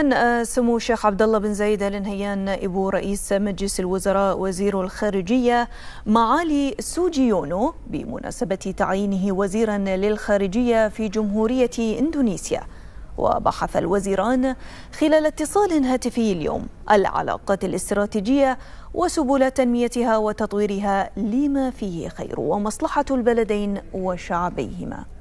هنأ آه، سمو الشيخ عبد الله بن زايد ال نهيان نائب رئيس مجلس الوزراء وزير الخارجيه معالي سوجيونو بمناسبه تعيينه وزيرا للخارجيه في جمهوريه اندونيسيا. وبحث الوزيران خلال اتصال هاتفي اليوم العلاقات الاستراتيجيه وسبل تنميتها وتطويرها لما فيه خير ومصلحه البلدين وشعبيهما.